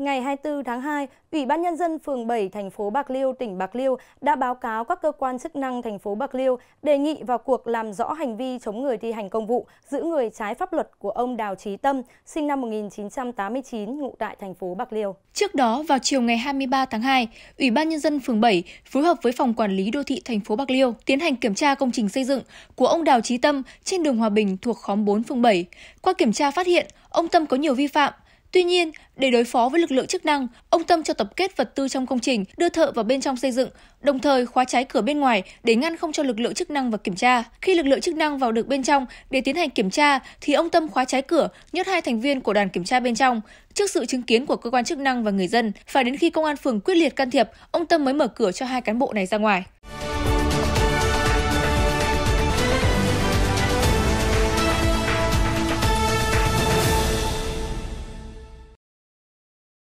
Ngày 24 tháng 2, Ủy ban Nhân dân phường 7 thành phố Bạc Liêu, tỉnh Bạc Liêu đã báo cáo các cơ quan chức năng thành phố Bạc Liêu đề nghị vào cuộc làm rõ hành vi chống người thi hành công vụ, giữ người trái pháp luật của ông Đào Trí Tâm, sinh năm 1989, ngụ tại thành phố Bạc Liêu. Trước đó, vào chiều ngày 23 tháng 2, Ủy ban Nhân dân phường 7 phối hợp với Phòng Quản lý Đô thị thành phố Bạc Liêu tiến hành kiểm tra công trình xây dựng của ông Đào Trí Tâm trên đường Hòa Bình thuộc khóm 4 phường 7. Qua kiểm tra phát hiện, ông Tâm có nhiều vi phạm, Tuy nhiên, để đối phó với lực lượng chức năng, ông Tâm cho tập kết vật tư trong công trình, đưa thợ vào bên trong xây dựng, đồng thời khóa trái cửa bên ngoài để ngăn không cho lực lượng chức năng vào kiểm tra. Khi lực lượng chức năng vào được bên trong để tiến hành kiểm tra, thì ông Tâm khóa trái cửa, nhốt hai thành viên của đoàn kiểm tra bên trong. Trước sự chứng kiến của cơ quan chức năng và người dân, phải đến khi công an phường quyết liệt can thiệp, ông Tâm mới mở cửa cho hai cán bộ này ra ngoài.